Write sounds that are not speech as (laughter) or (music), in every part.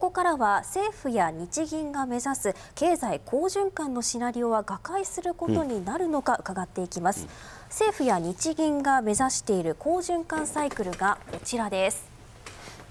ここからは政府や日銀が目指す経済好循環のシナリオは瓦解することになるのか伺っていきます、うん、政府や日銀が目指している好循環サイクルがこちらです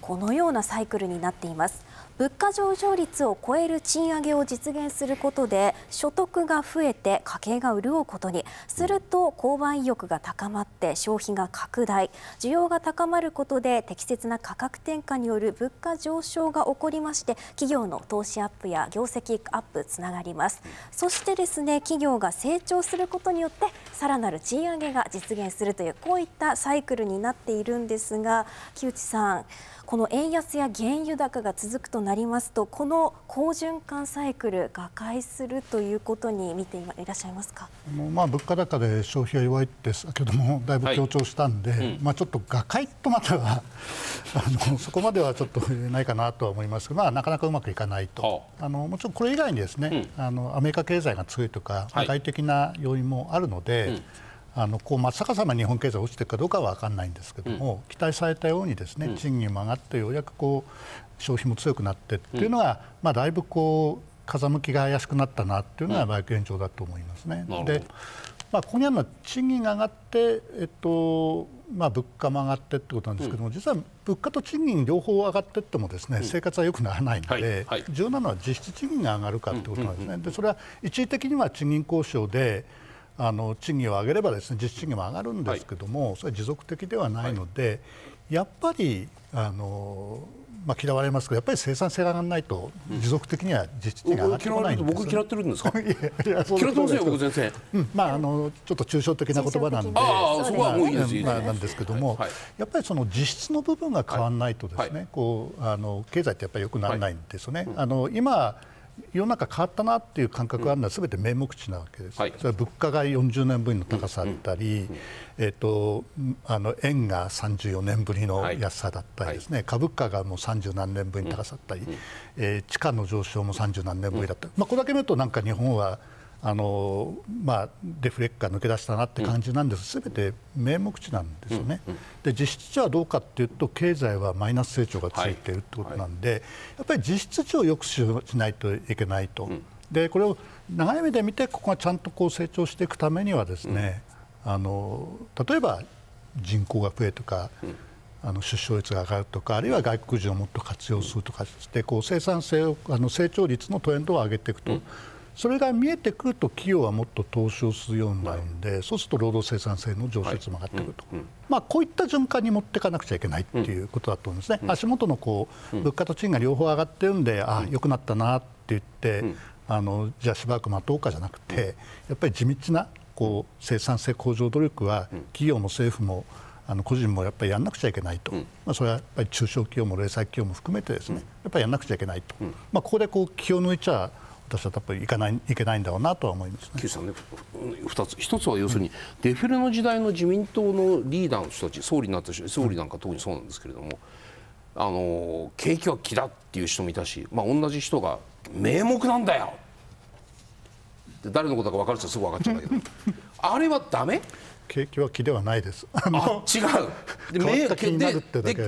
このようなサイクルになっています物価上昇率を超える賃上げを実現することで所得が増えて家計が潤うことにすると購買意欲が高まって消費が拡大需要が高まることで適切な価格転嫁による物価上昇が起こりまして企業の投資アップや業績アップつながりますそしてですね企業が成長することによってさらなる賃上げが実現するというこういったサイクルになっているんですが木内さんこの円安や原油高が続くとなりますと、この好循環サイクル、瓦解するということに見ていらっしゃいますかまあ、物価高で消費が弱いって先ほどもだいぶ強調したんで、はいうん、まあ、ちょっと瓦解とまたは (laughs) あの、そこまではちょっとないかなとは思いますが、まあ、なかなかうまくいかないと、あのもちろんこれ以外にですね、うん、あのアメリカ経済が強いとか、はい、外的な要因もあるので。うんあのこうまあ逆さま日本経済落ちていくかどうかは分からないんですけども、期待されたようにですね賃金も上がってようやくこう消費も強くなってっていうのは、まあ、だいぶこう風向きが怪しくなったなっていうのが現状だと思いますね。でまあ、ここにあるのは賃金が上がって、えっとまあ、物価も上がってってことなんですけども、うん、実は物価と賃金両方上がっていってもですね、うん、生活は良くならないので、はいはい、重要なのは実質賃金が上がるかってことなんですね。でそれは一時的には賃金交渉であの賃金を上げればですね実質賃金も上がるんですけども、はい、それは持続的ではないので、はい、やっぱりあのまあ、嫌われますけどやっぱり生産性が上がらないと持続的には実質賃金上がらないんです、ね、僕嫌ってるんですか (laughs) いやい嫌ってますよ僕全然、うん、まああのちょっと抽象的な言葉なんであそこはもういいです、まあ、なんですけども、はいはい、やっぱりその実質の部分が変わらないとですね、はい、こうあの経済ってやっぱり良くならないんですよね、あの今世の中変わったなっていう感覚があるのは全て名目値なわけです、はい、それは物価が40年ぶりの高さだったり、えーと、あの円が34年ぶりの安さだったりですね、はい、株価がもう30何年ぶりの高さだったり、うえー、地価の上昇も30何年ぶりだったり、まあ、これだけ見るとなんか日本はあのまあ、デフレが抜け出したなって感じなんです、すべて名目値なんですよね、で実質値はどうかっていうと、経済はマイナス成長がついているってことなんで、はいはい、やっぱり実質値をよくしないといけないと、うん、でこれを長い目で見て、ここがちゃんとこう成長していくためには、ですね、うん、あの例えば人口が増えとか、うん、あの出生率が上がるとか、あるいは外国人をもっと活用するとかして、こう生産性をあの成長率のトレンドを上げていくと。それが見えてくると企業はもっと投資をするようになるんで、はい、そうすると労働生産性の上昇も上がってくると、はいうんうん、まあ、こういった循環に持っていかなくちゃいけないっていうことだと思うんですね、うん、足元のこう物価と賃金が両方上がってるんで、ああ、くなったなって言って、あのじゃあしばらく待とうかじゃなくて、やっぱり地道なこう生産性向上努力は企業も政府もあの個人もやっぱりやらなくちゃいけないと、うん、まあ、それはやっぱり中小企業も零細企業も含めてですね、やっぱりやらなくちゃいけないと、うん、まあ、ここでこう気を抜いちゃ私はやっぱりいかないいけないんだろうなとは思います、ね、さんね二つ一つは要するに、デフレの時代の自民党のリーダーの人たち総理になった人総理なんか特にそうなんですけれども、あの景気は気だっていう人もいたし、まあ、同じ人が名目なんだよっ誰のことか分かる人はすぐ分かっちゃうんだけどあれはだめ景気は気ではないです。あ違うで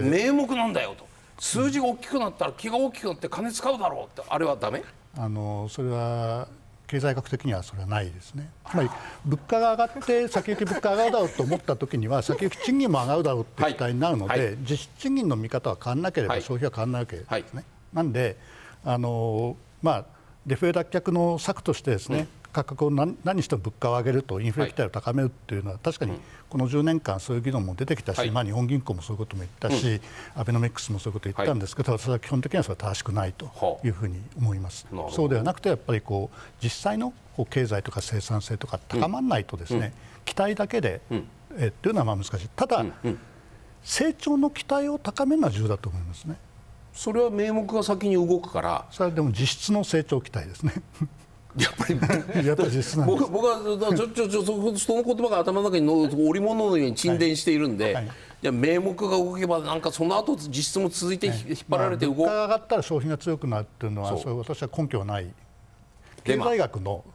名目なんだよと数字が大きくなったら気が大きくなって金使うだろうってあれはダメあのそれは経済学的にはそれはないですねつまり物価が上がって先行き物価が上がるだろうと思った時には先行き賃金も上がるだろうって期待になるので、実質賃金の見方は変わらなければ消費は変わらないわけですね、なんであのまあデフレ脱却の策としてですね、うん価格を何何しても物価を上げるとインフレ期待を高めるというのは、確かにこの10年間そういう議論も出てきたし、はい、まあ、日本銀行もそういうことも言ったし、うん、アベノミクスもそういうこと言ったんですけど、はい、私は基本的にはそれは正しくないというふうに思います。そうではなくてやっぱりこう実際のこう経済とか生産性とか高まらないとですね、うんうん、期待だけで、えというのはまあ難しい。ただ、成長の期待を高めるのは重要だと思いますね。それは名目が先に動くからそれでも実質の成長期待ですねやっぱりや僕僕はちょちょちょその言葉が頭の中にの織物のように沈殿しているんで、はいはいじゃ名目が動けばなんかその後実質も続いて引っ張られて動く、まあ、が上がったら消費が強くなるっていうのはそれ私は根拠はない経済学の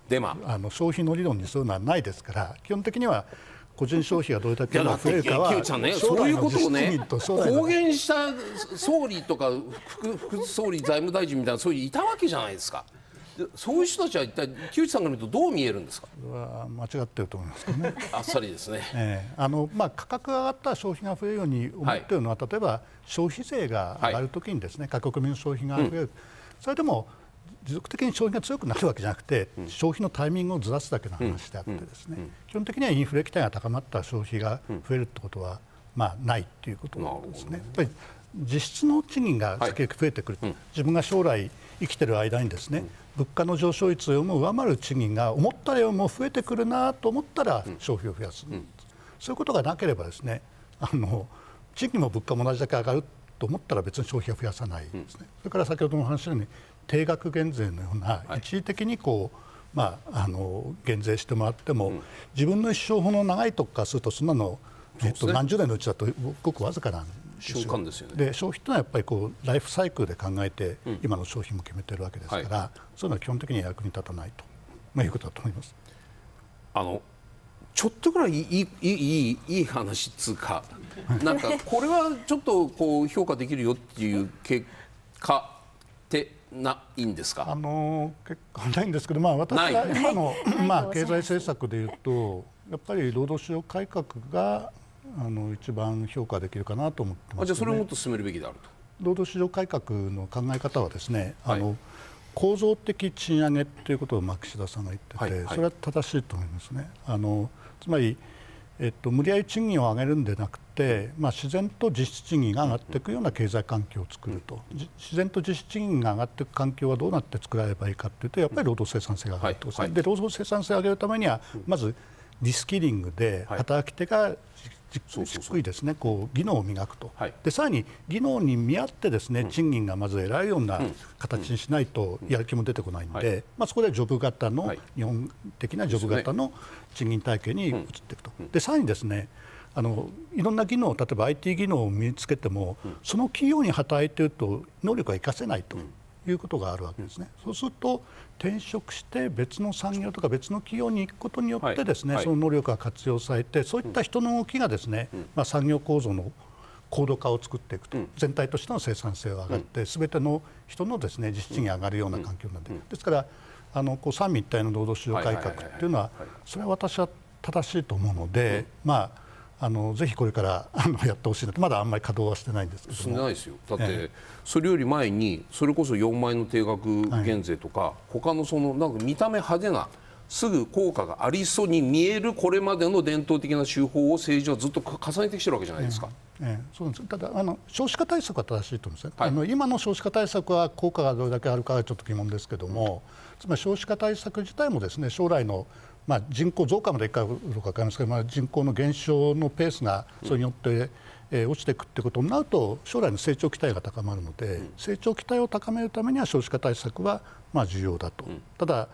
あの消費の理論にそういうのはないですから基本的には個人消費がどれだけ増えるかは、ね、そういうことをね公言した総理とか副副総理財務大臣みたいなそういういたわけじゃないですか。そういう人たちは一体木内さんから見るとどう見えるんですか間違ってると思いますけどね (laughs) あっさりですね、えーあのまあ、価格が上がったら消費が増えるように思ってるのは、はい、例えば消費税が上がるときにですね、はい、各国民の消費が増える、うん、それでも持続的に消費が強くなるわけじゃなくて、うん、消費のタイミングをずらすだけの話であってですね、うん、基本的にはインフレ期待が高まったら消費が増えるってことは、まあ、ないっていうことなんですね。実質の賃金が先行き増えてくる、はい、自分が将来生きてる間にですね、物価の上昇率をも上回る賃金が思ったよりも増えてくるなと思ったら消費を増やす、うんうん、そういうことがなければですねあの賃金も物価も同じだけ上がると思ったら別に消費は増やさないですね、それから先ほどの話のように定額減税のような一時的にこう、はいまあ、あの減税してもらっても、うん、自分の一生ほど長いとかするとそんなの、えっと、ね、何十年のうちだとごくわずかなん瞬間ですよねで消費というのはやっぱりこうライフサイクルで考えて、今の商品も決めてるわけですから、はい、そういうのは基本的には役に立たないと、まあ、いうことだと思います。あのちょっとぐらいいいいいいい話つうか、なんかこれはちょっとこう評価できるよっていう結果ってないんですか。あの結果ないんですけど、まあ私が今のまあ経済政策でいうと、やっぱり労働市場改革があの一番評価できるかなと思ってます、ね、じゃあそれをもっと進めるべきであると労働市場改革の考え方はですね、はい、あの構造的賃上げということを岸田さんが言ってて、はいはい、それは正しいと思いますね。あのつまりえっと、無理やり賃金を上げるんでなくて、まあ、自然と実質賃金が上がっていくような経済環境を作ると、自然と実質賃金が上がっていく環境はどうなって作らればいいかというとやっぱり労働生産性が上がると、はいはい、で労働生産性を上げるためにはまずリスキリングで働き手がじっくりですねこう技能を磨くと、はい、でさらに技能に見合ってですね、賃金がまず偉いような形にしないとやる気も出てこないんで、まあ、そこでジョブ型の、日本的なジョブ型の賃金体系に移っていくと。でさらにですねあのいろんな技能例えば IT 技能を身につけても、その企業に働いていると能力は生かせないと。いうことがあるわけですね。そうすると転職して別の産業とか別の企業に行くことによってですね、はいはい、その能力が活用されてそういった人の動きがですね、うん、まあ、産業構造の高度化を作っていくと、うん、全体としての生産性が上がって、うん、全ての人のですね実質に上がるような環境になって、ですからあのこう三位一体の労働市場改革っていうのはそれは私は正しいと思うので、まああのぜひこれからあのやってほしいなとまだあんまり稼働はしてないんですけどもないですよだって、ええ、それより前にそれこそ4万円の定額減税とか、はい、他のそのなんか見た目派手なすぐ効果がありそうに見えるこれまでの伝統的な手法を政治はずっと重ねてきてるわけじゃないですか。ええ、そうですただあの、少子化対策は正しいと思うんですね、はい、あの今の少子化対策は効果がどれだけあるかはちょっと疑問ですけども、つまり少子化対策自体もですね将来のまあ、人口増加までい回、かどか分かりますけど、まあ、人口の減少のペースがそれによって、えー、落ちていくということになると将来の成長期待が高まるので、うん、成長期待を高めるためには少子化対策はまあ重要だと、うん、ただ、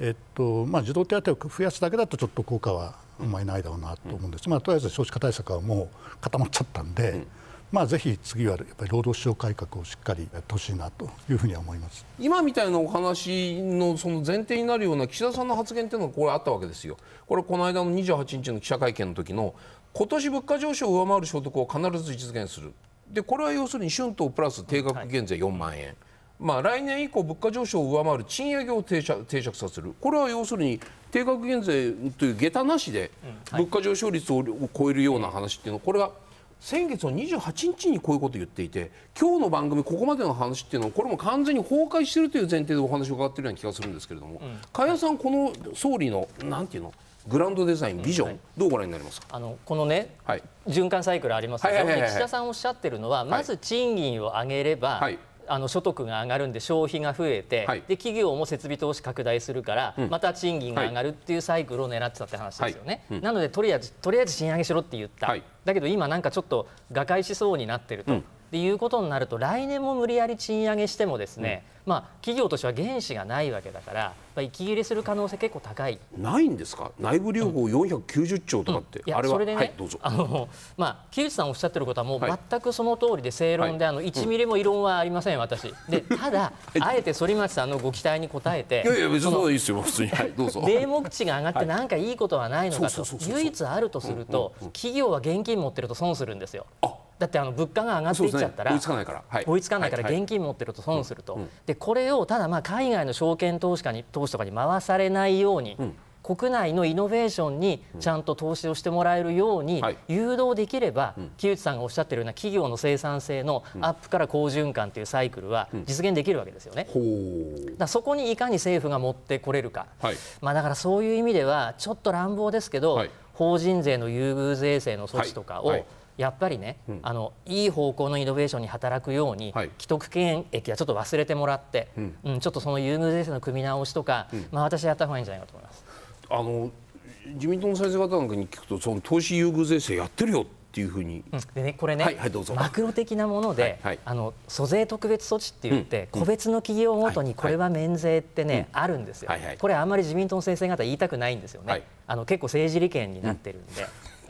えっとまあ、児童手当を増やすだけだとちょっと効果はあんまりないだろうなと思うんです、まあ、とりあえず少子化対策はもう固まっちゃったんで、うん、まあ、ぜひ次はやっぱり労働市場改革をしっかりやってほしいなというふうに思います今みたいなお話のその前提になるような岸田さんの発言というのがこれあったわけですよ。これこの間の28日の記者会見の時の今年物価上昇を上回る所得を必ず実現するでこれは要するに春闘プラス定額減税4万円。はいまあ、来年以降、物価上昇を上回る賃上げを定着定着させる、これは要するに定額減税という下駄なしで物価上昇率を超えるような話っていうのは、これは先月の28日にこういうことを言っていて今日の番組ここまでの話っていうのはこれも完全に崩壊しているという前提でお話を伺っているような気がするんですけれども、うん、加谷さん、この総理のなんていうのグランドデザイン、ビジョン、うんはい、どうご覧になりますかあのこのね、はい、循環サイクルありますが、はいはいはいはい、岸田さんおっしゃってるのは、まず賃金を上げれば、はいあの所得が上がるんで消費が増えて、はい、で企業も設備投資拡大するから、うん、また賃金が上がるっていうサイクルを狙ってたって話ですよね、はいうん、なのでとりあえずとりあえず賃上げしろって言った、だけど今なんかちょっと瓦解しそうになってると、っていうことになると来年も無理やり賃上げしてもですね、うん、まあ、企業としては原資がないわけだから息切れする可能性結構高いないんですか内部留保490兆とかって、うんうん、それでね、はい、あのまあ、木内さんおっしゃってることはもう全くその通りで正論で、はい、あの1ミリも異論はありません、私で (laughs) ただ、あえて反町さんのご期待に応えていやいや別にいいですよ普通に、はい、どうぞ (laughs) 名目値が上がって何かいいことはないのかと唯一あるとすると、うんうんうん、企業は現金持ってると損するんですよ。あだってあの物価が上がっていっちゃったら、ね、追いつかないから、はい、追いつかないから現金持ってると損すると、はいはい、でこれをただまあ海外の証券投資家に投資とかに回されないように、うん、国内のイノベーションにちゃんと投資をしてもらえるように誘導できれば、うん、木内さんがおっしゃってるような企業の生産性のアップから好循環というサイクルは実現できるわけですよね。うん、だそこにいかに政府が持ってこれるか、まあ、だからそういう意味ではちょっと乱暴ですけど、法人税の優遇税制の措置とかを、やっぱりね、うん、あのいい方向のイノベーションに働くように、はい、既得権益はちょっと忘れてもらって、うん、うん、ちょっとその優遇税制の組み直しとか、まあ、私やった方がいいんじゃないかと思います。あの自民党の先生方なんかに聞くとその投資優遇税制やってるよっていうふうに、ん、でねこれね、はいはい、マクロ的なもので、はい、あの租税特別措置って言って、うん、個別の企業ごとにこれは免税ってね、あるんですよ、これあんまり自民党の先生方言いたくないんですよね、あの結構政治利権になってるんで。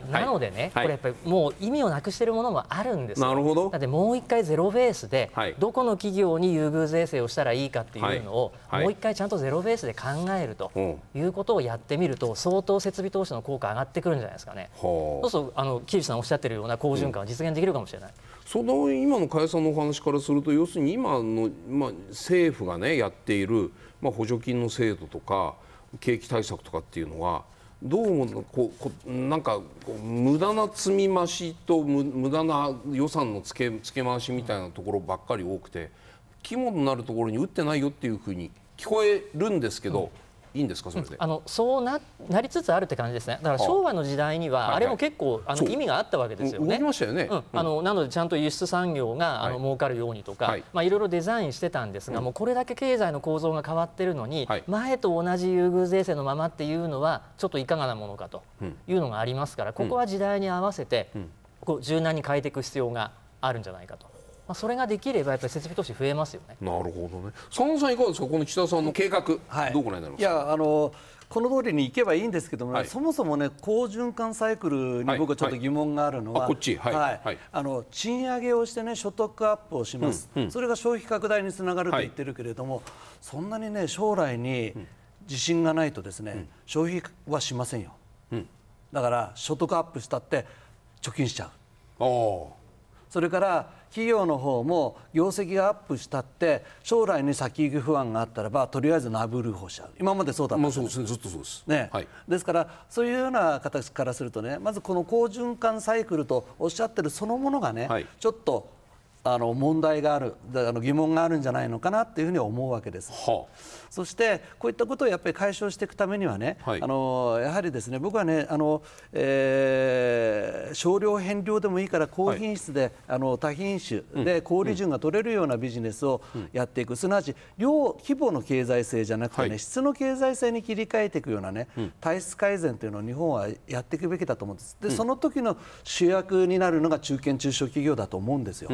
なのでね、これやっぱりもう意味をなくしているものもあるんですなるほどだってもう一回ゼロベースで、どこの企業に優遇税制をしたらいいかっていうのを、もう一回ちゃんとゼロベースで考えるということをやってみると、相当設備投資の効果上がってくるんじゃないですかね。そうするとあのさんおっしゃってるような好循環を実現できるかもしれない。うんその今の加谷さんのお話からすると要するに今の、まあ、政府が、ね、やっている、まあ、補助金の制度とか景気対策とかっていうのはどうもここなんかこう無駄な積み増しと無駄な予算の付け付け回しみたいなところばっかり多くて肝になるところに打ってないよっていうふうに聞こえるんですけど、いいんですかそれで、うん、あのそうななりつつあるって感じですねだから昭和の時代にはあれも結構あの意味があったわけですよね。よねうん、あのなのでちゃんと輸出産業があの儲かるようにとか、はいまあ、いろいろデザインしてたんですが、もうこれだけ経済の構造が変わってるのに、はい、前と同じ優遇税制のままっていうのはちょっといかがなものかというのがありますから、ここは時代に合わせて、こう柔軟に変えていく必要があるんじゃないかと。まあ、それができればやっぱり設備投資増えますよね。なるほどね。佐野さんいかがですかこの岸田さんの計画、はい、どうご覧になりますいやあのこの通りにいけばいいんですけども、はい、そもそもね好循環サイクルに僕はちょっと疑問があるのは、はい、あの賃上げをしてね所得アップをします、うんうん、それが消費拡大につながると言ってるけれども、そんなにね将来に自信がないとですね、うん、消費はしませんよ、うん、だから所得アップしたって貯金しちゃう。ああ。それから企業の方も業績がアップしたって将来に先行き不安があったらばとりあえずナブルーしちゃう今までそうだった、まあ、そうですねずっとそうですね、はい、ですからそういうような形からするとねまずこの好循環サイクルとおっしゃってるそのものがね、はい、ちょっとあの問題があるあの疑問があるんじゃないのかなっていうふうに思うわけです。はあそしてこういったことをやっぱり解消していくためにはね、はい、あのやはりですね僕はねあの、えー、少量変量でもいいから高品質で、はい、あの多品種で小売順が取れるようなビジネスをやっていく、すなわち量規模の経済性じゃなくてね、はい、質の経済性に切り替えていくようなね、体質改善というのを日本はやっていくべきだと思うんです。で、その時の主役になるのが中堅中小企業だと思うんですよ。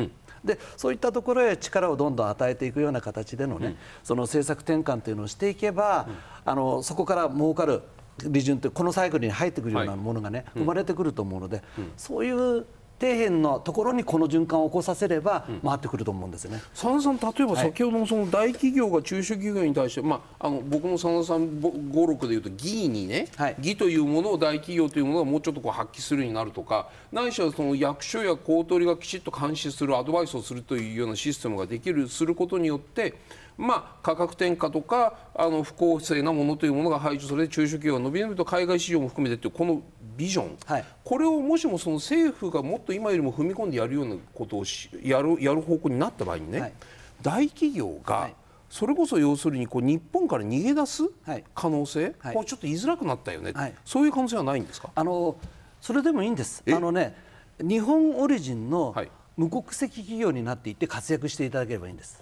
でそういったところへ力をどんどん与えていくような形でのね、その政策転換っていうのをしていけば、あのそこから儲かる利潤ってこのサイクルに入ってくるようなものがね、生まれてくると思うので、そういう底辺のところにこの循環を起こさせれば回ってくると思うんですね。佐、野、ん、さん、例えば先ほどのその大企業が中小企業に対して、はい、まああの僕も佐野さん五六でいうと義にね、はい、義というものを大企業というものがもうちょっとこう発揮するようになるとか、ないしはその役所や公取がきちっと監視するアドバイスをするというようなシステムができるすることによって。まあ、価格転嫁とかあの不公正なものというものが排除され中小企業が伸び伸びと海外市場も含めてというこのビジョン、はい、これをもしもその政府がもっと今よりも踏み込んでやるようなことをやるやる方向になった場合にね、はい、大企業が、それこそ要するにこう日本から逃げ出す可能性、はい、こちょっと言いづらくなったよね、そういう可能性はないんですかあのそれでもいいんです。あのね日本オリジンの無国籍企業になっていって活躍していただければいいんです。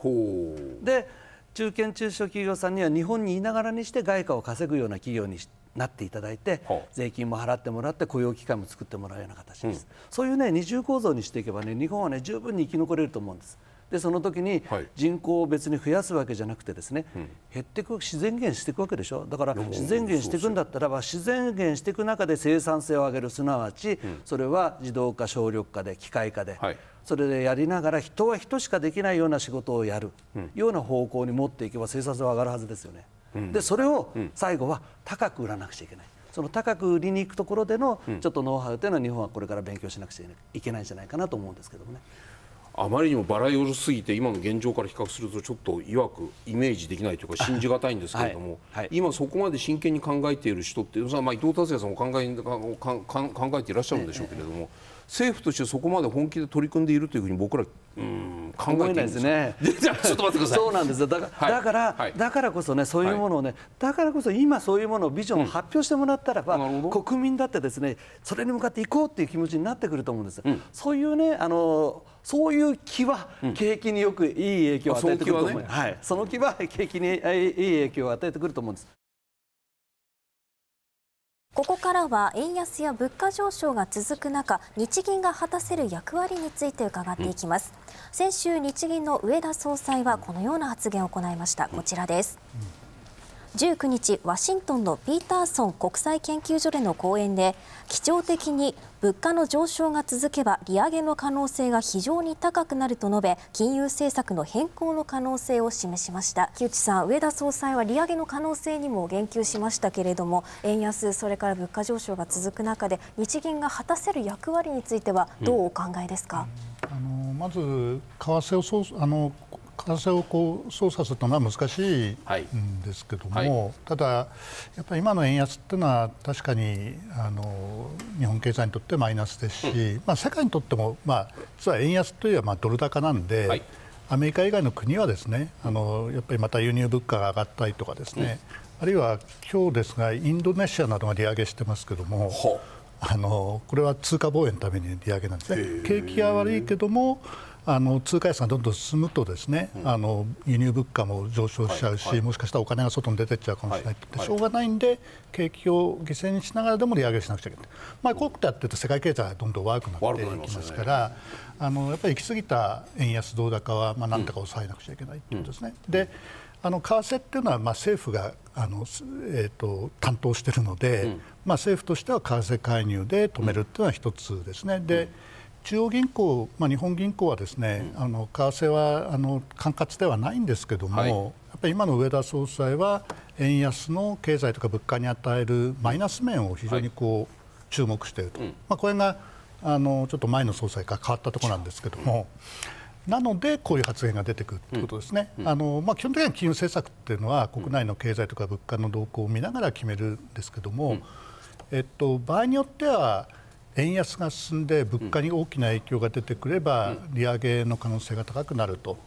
で中堅中小企業さんには日本にいながらにして外貨を稼ぐような企業になっていただいて税金も払ってもらって雇用機会も作ってもらうような形です、うん、そういうね二重構造にしていけばね日本はね十分に生き残れると思うんですでその時に人口を別に増やすわけじゃなくてですね、はい、減っていく自然減していくわけでしょだから自然減していくんだったらば自然減していく中で生産性を上げるすなわち、それは自動化省力化で機械化で、はいそれでやりながら人は人しかできないような仕事をやる、ような方向に持っていけば生産性は上がるはずですよね、うん、でそれを最後は高く売らなくちゃいけない。その高く売りに行くところでのちょっとノウハウというのは日本はこれから勉強しなくちゃいけないんじゃないかなと思うんですけどもね。あまりにもバラろすぎて今の現状から比較するとちょっといわくイメージできないというか信じがたいんですけれども、はいはい、今そこまで真剣に考えている人ってまあ伊藤達也さんも考え考えていらっしゃるんでしょうけれども、ええ政府としてそこまで本気で取り組んでいるというふうに僕らうん考えていないですね。(laughs) ちょっと待ってください。そうなんですだから、だから、はい、だからこそねそういうものをね、はい、だからこそ今そういうものをビジョンを発表してもらったらば、うん、国民だってですねそれに向かっていこうっていう気持ちになってくると思うんです。うん、そういうねあのそういう気は景気によくいい影響を与えてくると思います。うん、その気は、景気に (laughs) いい影響を与えてくると思うんです。ここからは円安や物価上昇が続く中日銀が果たせる役割について伺っていきます、うん、先週日銀の上田総裁はこのような発言を行いましたこちらです、うん19日ワシントンのピーターソン国際研究所での講演で基調的に物価の上昇が続けば利上げの可能性が非常に高くなると述べ金融政策の変更の可能性を示しました木内さん上田総裁は利上げの可能性にも言及しましたけれども円安それから物価上昇が続く中で日銀が果たせる役割についてはどうお考えですか、うんあのまず為替をあの感染をこう操作するのは難しいんですけども、はいはい、ただ、やっぱり今の円安っていうのは確かにあの日本経済にとってマイナスですし、うん、まあ、世界にとっても、まあ、実は円安といえばまあドル高なんで、はい、アメリカ以外の国はですねあのやっぱりまた輸入物価が上がったりとかですね、うん、あるいは今日ですがインドネシアなどが利上げしてますけども。あのこれは通貨防衛のために利上げなんですね景気は悪いけどもあの通貨安がどんどん進むとですね、うん、あの輸入物価も上昇しちゃうし、はいはい、もしかしたらお金が外に出てっちゃうかもしれないと、はい、しょうがないんで景気を犠牲にしながらでも利上げしなくちゃいけない、まあ、こうやってると世界経済がどんどん悪くなっていきますから、ね、あのやっぱり行き過ぎた円安ドル高はまあなんとか抑えなくちゃいけないということですね。うん、であの為替っていうのはまあ政府があの、えーと、担当しているので、うん、まあ、政府としては為替介入で止めるっていうのは一つですね。で、中央銀行、まあ、日本銀行はですね、うん、あの為替はあの管轄ではないんですけども、はい、やっぱり今の上田総裁は円安の経済とか物価に与えるマイナス面を非常にこう、注目していると、はい、まあ、これがあのちょっと前の総裁から変わったところなんですけども。なのでこういう発言が出てくるということですね、うんうん、あのまあ、基本的には金融政策っていうのは国内の経済とか物価の動向を見ながら決めるんですけども、うん、えっと、場合によっては円安が進んで物価に大きな影響が出てくれば、利上げの可能性が高くなると、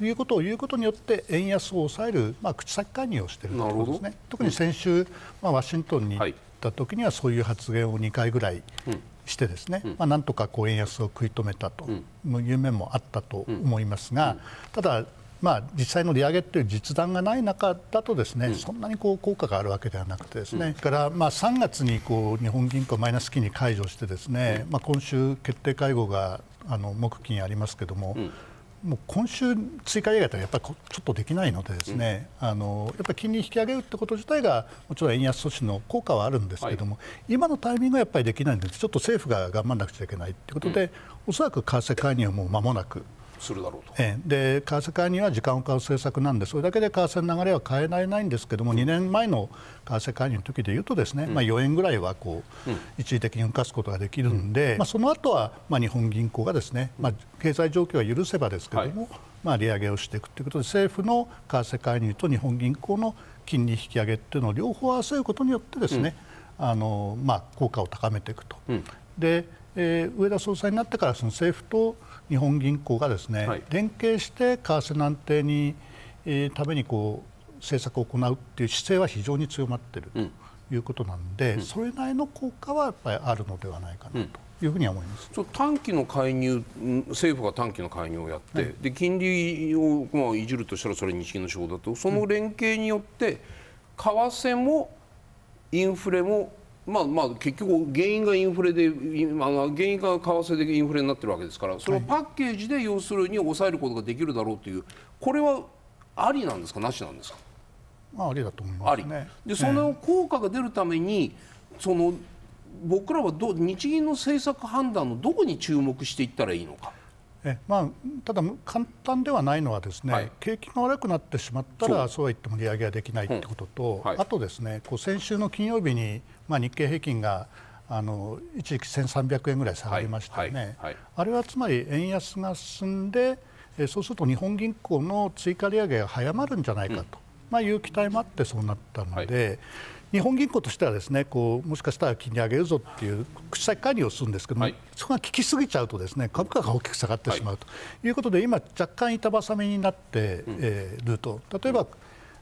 いうことを言うことによって円安を抑える、まあ、口先介入をしているということですね。特に先週、まあ、ワシントンに行った時にはそういう発言を2回ぐらいしてですね、まあ、なんとかこう円安を食い止めたという面もあったと思いますが、ただ、まあ、実際の利上げという実弾がない中だとですね、うん、そんなにこう効果があるわけではなくてですね、うん、からまあ3月にこう日本銀行マイナス金利解除してですね、うん、まあ、今週決定会合があの木金ありますけども、もう今週追加利上げはやっぱりちょっとできないのでですね、うん、あのやっぱり金利引き上げるってこと自体がもちろん円安阻止の効果はあるんですけれども、はい、今のタイミングはやっぱりできないのでちょっと政府が頑張らなくちゃいけないということで、うん、おそらく為替介入はも間もなくするだろうと、ええ、で為替介入は時間を買う政策なんでそれだけで為替の流れは変えられないんですけども、うん、2年前の為替介入の時でいうとですね、うん、まあ、4円ぐらいはこう、うん、一時的に動かすことができるんで、まあ、その後はまあ日本銀行がですね、まあ、経済状況は許せばですけども、はい、まあ、利上げをしていくということで政府の為替介入と日本銀行の金利引き上げというのを両方合わせることによってですね、あのまあ、効果を高めていくと。でえー、上田総裁になってからその政府と日本銀行がですね、はい、連携して為替の安定に、えー、ためにこう政策を行うっていう姿勢は非常に強まっているということなんで、うん、それなりの効果はやっぱりあるのではないかなと。いうふうに思います。短期の介入、政府が短期の介入をやって、はい、で金利をまあいじるとしたらそれ日銀の手法だと、その連携によって為替もインフレもまあまあ結局原因がインフレであの原因が為替でインフレになってるわけですからそのパッケージで要するに抑えることができるだろうというこれはありなんですかなしなんですか、まあ、ありだと思います、ね、でその効果が出るために、その僕らはど日銀の政策判断のどこに注目していったらいいのか。えまあ、ただ、簡単ではないのはですね、はい、景気が悪くなってしまったらそうは言っても利上げはできないということと、うんはい、あと、ですねこう先週の金曜日に、まあ、日経平均があの一時期1300円ぐらい下がりましたよね、はい、あれはつまり円安が進んでえそうすると日本銀行の追加利上げが早まるんじゃないかと、うん、まあ、いう期待もあってそうなったので。日本銀行としてはですねこうもしかしたら金利上げるぞっていう口先管理をするんですけども、はい、そこが効きすぎちゃうとですね株価が大きく下がってしまうということで、はい、今、若干板挟みになっていると、例えば、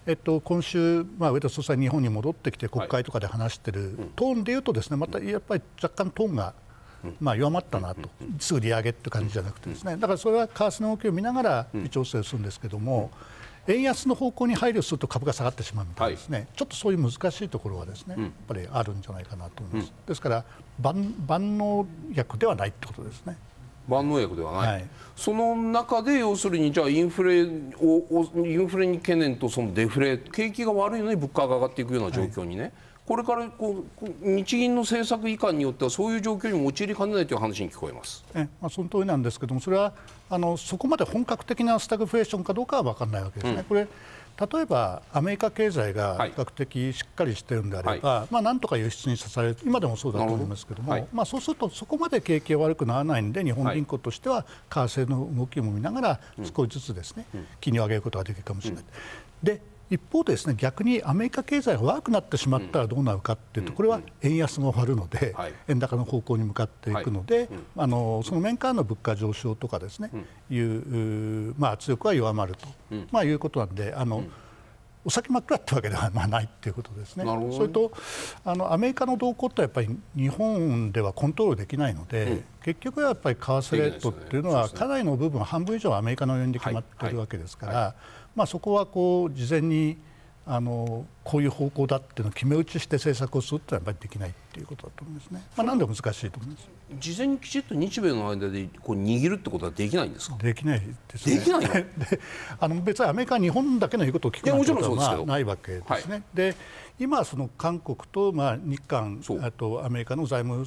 えっと、今週、まあ、上田総裁、日本に戻ってきて国会とかで話しているトーンでいうとですねまたやっぱり若干トーンがまあ、弱まったなと、すぐ利上げって感じじゃなくてですねだからそれは為替の動きを見ながら微調整するんですけども。円安の方向に配慮すると株が下がってしまうみたいですね、はい、ちょっとそういう難しいところはですね、うん、やっぱりあるんじゃないかなと思います、うん、ですから万万能薬ではないってことですね。万能薬ではない、はい、その中で要するにじゃあインフレをインフレに懸念とそのデフレ景気が悪いのに物価が上がっていくような状況にね、はいこれからこう日銀の政策いかんによってはそういう状況に陥りかねないという話に聞こえますえ、まあ、その通りなんですけどもそれはあのそこまで本格的なスタグフレーションかどうかは分からないわけですね。うん、これ例えばアメリカ経済が比較的しっかりしているのであれば、はい、まあ、なんとか輸出に支える今でもそうだと思いますけども、はい、まあ、そうするとそこまで景気が悪くならないので日本銀行としては為替の動きも見ながら少しずつですね、金利を上げることができるかもしれない。うん、で一方でです、ね、逆にアメリカ経済が悪くなってしまったらどうなるかというと、これは円安が終わるので、円高の方向に向かっていくので、あのその面からの物価上昇とかですね、いう、まあ、圧力は弱まると、まあ、いうことなんで。あの、お先真っ暗ってわけではないということですね。それとあのアメリカの動向ってやっぱり日本ではコントロールできないので、うん、結局はやっぱり為替レートっていうのは、かなりの部分半分以上アメリカの要因で決まっているわけですから、まあ、そこはこう事前にあのこういう方向だっていうのを決め打ちして政策をするってやっぱりできないっていうことだと思いますね、まあ、なんで難しいと思います事前にきちっと日米の間でこう握るってことはできないんですかできないですねできないで (laughs) あの別にアメリカは日本だけの言うことを聞くなんてことはないわけですね、はい、で今その韓国とまあ日韓あとアメリカの財務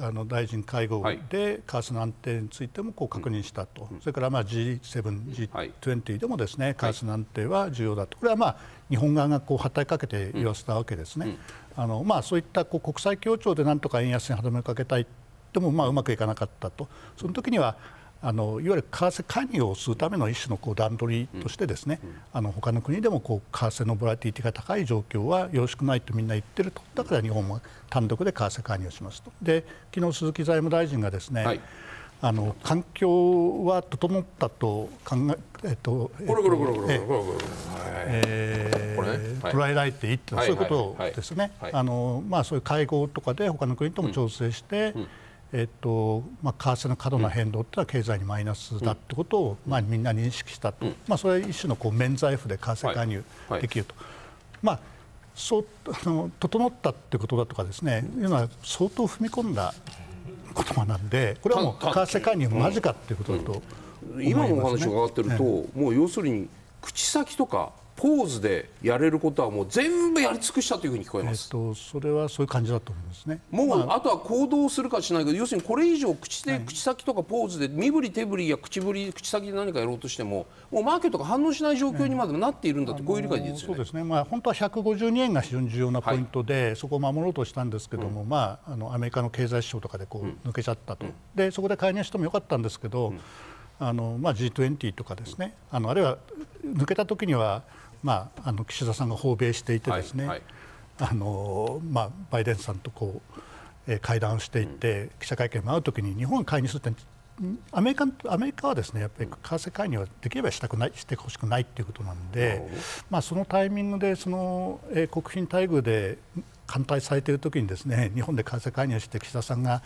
あの大臣会合で為替の安定についてもこう確認したと、うん、それからまあ G7、G20 でもですね為替の安定は重要だとこれはまあ日本側がこう働きかけけて言わせたわけですね、うんうん、あのまあ、そういったこう国際協調でなんとか円安に歯止めをかけたいでもまあうまくいかなかったと、その時にはあのいわゆる為替介入をするための一種のこう段取りとしてですね、うんうん、あの他の国でもこう為替のボラティティが高い状況はよろしくないとみんな言ってるとだから日本も単独で為替介入をしますとで昨日鈴木財務大臣がですね、はい、あの環境は整ったと考え、えっと、えっと、これこれこれこれこれこれこれえー、捉えられていって、そういうことですね、あのまあ、そういう会合とかで他の国とも調整して、えっとまあ、為替の過度な変動ってのは経済にマイナスだってことを、まあ、みんな認識したと、まあ、それは一種のこう免罪符で為替介入できると、まあ、そう (laughs) あの整ったってことだとかですね、いうのは相当踏み込んだ言葉なんでこれはもう為替介入間近っていうことだと、今のお話を伺ってると、もう要するに口先とかポーズでやれることはもう全部やり尽くしたというふうに聞こえます、えっと、それはそういう感じだと思いますねもう、まあ、あとは行動するかしないか要するにこれ以上口で、口先とかポーズで身振り手振りや口振り口先で何かやろうとしてももうマーケットが反応しない状況にまでなっているんだと、こういう理解でいいですよね。そうですね、まあ、本当は152円が非常に重要なポイントで、はい、そこを守ろうとしたんですけども、うん、まあ、あのアメリカの経済指標とかでこう、抜けちゃったと、うん、でそこで介入してもよかったんですけど、あのまあ、G20 とかですねあのあるいは抜けた時にはまあ、あの岸田さんが訪米していてですね、あのまバイデンさんとこう、えー、会談していて、記者会見も会うときに日本が介入するってアメリカアメリカはですねやっぱり為替介入はできればしたくないしてほしくないということなんで、まあ、そのタイミングでその、えー、国賓待遇で反対されているときにですね日本で為替介入して岸田さんが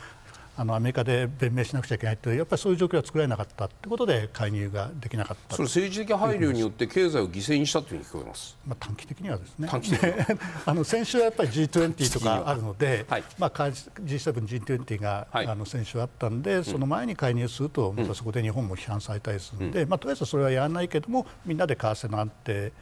あのアメリカで弁明しなくちゃいけないというやっぱりそういう状況は作れなかったということで介入ができなかったそれ政治的配慮によって経済を犠牲にしたというふうに聞こえます、まあ、短期的にはですね短期的 (laughs) あの先週はやっぱり G20 とかあるので、(laughs) はいまあ、G7、G20 が、はい、あの先週あったんでその前に介入すると、まそこで日本も批判されたりするんで、うん、まあ、とりあえずそれはやらないけどもみんなで為替の安定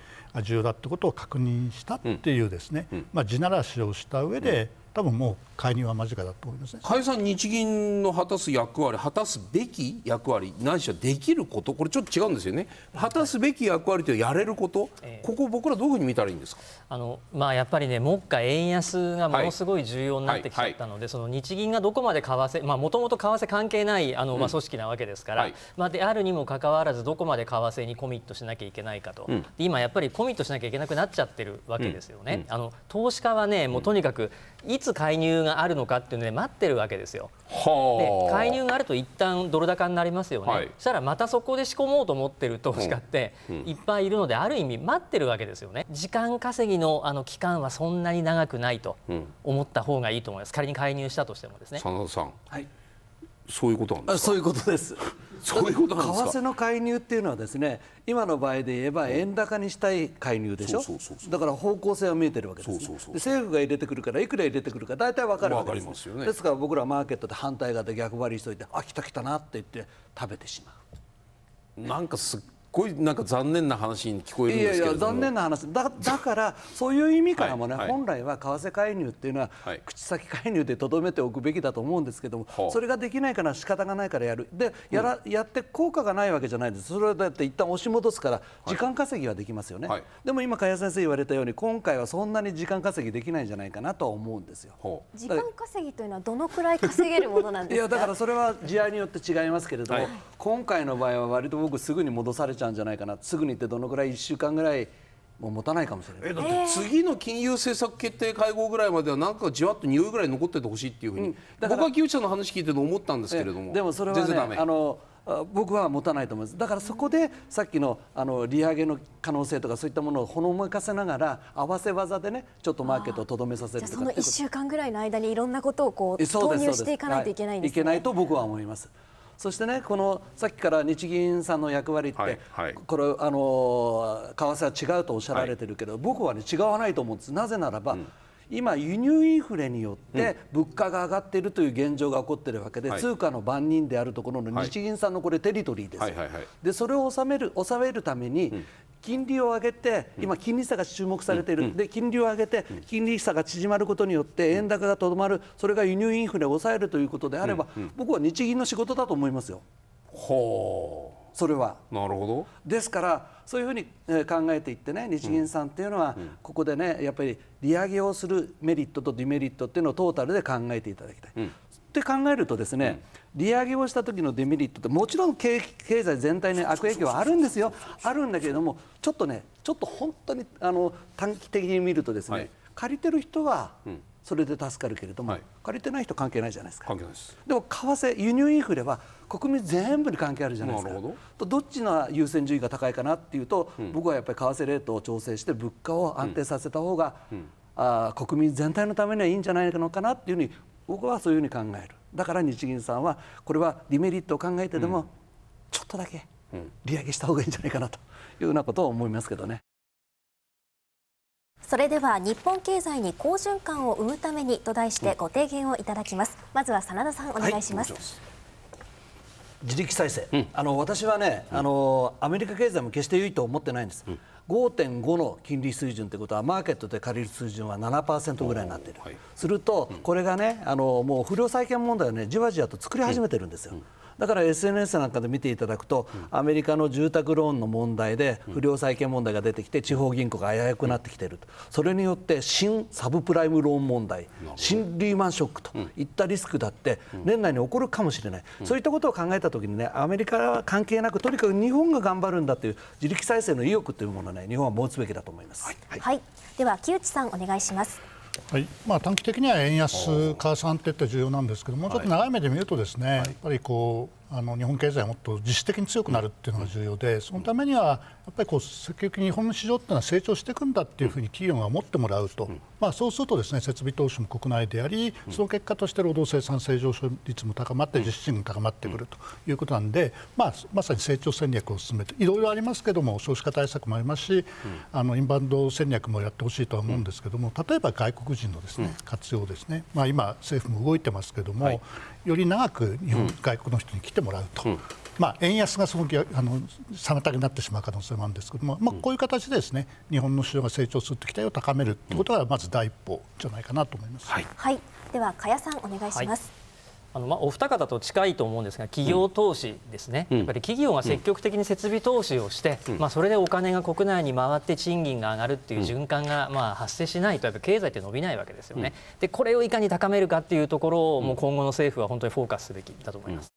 重要だということを確認したっていうですね、うんうん、まあ、地ならしをした上で、多分もう介入は間近だと思いますね加谷日銀の果たす役割、果たすべき役割、ないしはできること、これちょっと違うんですよね、果たすべき役割とやれること、えー、ここ、僕ら、どういうふうに見たらいいんですかあの、まあ、やっぱりね、目下、円安がものすごい重要になってきちゃったので、はいはいはい、その日銀がどこまで為替、もともと為替関係ないあの、まあ、組織なわけですから、うん、まあ、であるにもかかわらず、どこまで為替にコミットしなきゃいけないかと、うん、今、やっぱりコミットしなきゃいけなくなっちゃってるわけですよね。うん、あの投資家はねもうとにかく、いつ介入があるのかっていうので待ってるわけですよ。で介入があると一旦ドル高になりますよね、はい、そしたらまたそこで仕込もうと思ってる投資家っていっぱいいるので、ある意味待ってるわけですよね時間稼ぎのあの期間はそんなに長くないと思った方がいいと思います仮に介入したとしてもですね。佐野さん、はいそういうことなんですそういうことです。そういうこと為替の介入っていうのはですね今の場合で言えば円高にしたい介入でしょだから方向性は見えてるわけです、ね、で政府が入れてくるからいくら入れてくるか大体分かるわけです,、ね、ですから僕らマーケットで反対側で逆張りしといてあ来た来たなって言って食べてしまう。なんかすっごいなんか残念な話に聞こえるんですけいやいや残念な話だだからそういう意味からもね、はいはい、本来は為替介入っていうのは、はい、口先介入でとどめておくべきだと思うんですけども、はあ、それができないから仕方がないからやるでやら、うん、やって効果がないわけじゃないですそれだって一旦押し戻すから時間稼ぎはできますよね、でも今加谷先生言われたように今回はそんなに時間稼ぎできないんじゃないかなとは思うんですよ、はあ、時間稼ぎというのはどのくらい稼げるものなんですかいやだからそれは試合によって違いますけれども、今回の場合は割と僕すぐに戻されちゃうゃうんじゃないかなすぐにってどのぐらい1週間ぐらいもう持たないかもしれないえだって次の金融政策決定会合ぐらいまではなんかじわっと匂いぐらい残っててほしいっていうふうに、うん、僕は木内さんの話聞いてるの思ったんですけれどもでもそれは、ね、あの僕は持たないと思いますだからそこでさっきのあの利上げの可能性とかそういったものをほのめかせながら合わせ技でねちょっとマーケットをとどめさせるその1週間ぐらいの間にいろんなことをこう投入していかないといけないんですね、はい、いけないと僕は思います。そしてねこのさっきから日銀さんの役割って、はいはい、これあの為替は違うとおっしゃられてるけど、はい、僕はね違わないと思うんです。なぜならば、うん今、輸入インフレによって物価が上がっているという現状が起こっているわけで、うん、通貨の番人であるところの日銀さんのこれテリトリーです、はいはいはいはい、でそれを収める収めるために、う金利を上げて今、金利差が注目されている、で金利を上げて金利差が縮まることによって円高がとどまる、それが輸入インフレを抑えるということであれば、僕は日銀の仕事だと思いますよ。ほうそれはなるほどですからそういうふうに考えていってね日銀さんっていうのは、ここでねやっぱり利上げをするメリットとデメリットっていうのをトータルで考えていただきたい。って考えるとですね、うん利上げをした時のデメリットってもちろん経済全体に悪影響はあるんですよあるんだけれどもちょっとねちょっと本当にあの短期的に見るとですね、はい、借りてる人は、それで助かるけれども、はい、借りてない人関係ないじゃないですかでも為替輸入インフレは国民全部に関係あるじゃないですかどどっちの優先順位が高いかなっていうと、うん、僕はやっぱり為替レートを調整して物価を安定させた方が、うんうん、あ国民全体のためにはいいんじゃないのかなっていうふうに僕はそういうふうに考えるだから日銀さんはこれはデメリットを考えてでも、ちょっとだけ利上げした方がいいんじゃないかなというようなことを思いますけどね。それでは日本経済に好循環を生むためにと題してご提言をいただきますまずは真田さんお願いします、はい自力再生、うん、あの私はね、あのアメリカ経済も決して良いと思ってないんです、うん、5.5の金利水準ということはマーケットで借りる水準は7%ぐらいになっている、はい、すると、これがねあのもう不良債権問題をねじわじわと作り始めてるんですよ、うんだから SNS なんかで見ていただくと、アメリカの住宅ローンの問題で不良債権問題が出てきて地方銀行が危うくなってきているとそれによって新サブプライムローン問題新リーマンショックといったリスクだって年内に起こるかもしれない、そういったことを考えたときに、ね、アメリカは関係なくとにかく日本が頑張るんだという自力再生の意欲というものを、ね、日本は持つべきだと思います。はい、はい、では木内さんお願いします。はいまあ、短期的には円安加算ってって重要なんですけどもうちょっと長い目で見るとですね、やっぱりこうあの日本経済もっと自主的に強くなるっていうのが重要で、そのためにはやっぱりこう積極的に日本の市場っていうのは成長していくんだっていうふうに企業が思ってもらうと、まあ、そうするとですね設備投資も国内であり、その結果として労働生産性上昇率も高まって、実施賃も高まってくるということなんで、まあ、まさに成長戦略を進めて、いろいろありますけれども、少子化対策もありますし、あのインバウンド戦略もやってほしいとは思うんですけれども、例えば外国人のですね活用ですね、まあ、今、政府も動いてますけれども、より長く日本、外国の人に来てもらうと。まあ、円安がすごくあの妨げになってしまう可能性もあるんですけども、まあ、こういう形でですね、日本の市場が成長するて期待を高めるということがまず第一歩じゃないかなと思います、はい、はい、では加谷さんお願いします。はいあのまあ、お二方と近いと思うんですが企業投資ですね、うん、やっぱり企業が積極的に設備投資をして、うん、まあ、それでお金が国内に回って賃金が上がるっていう循環がまあ発生しないとやっぱ経済って伸びないわけですよね、うん、でこれをいかに高めるかっていうところをもう今後の政府は本当にフォーカスすべきだと思います。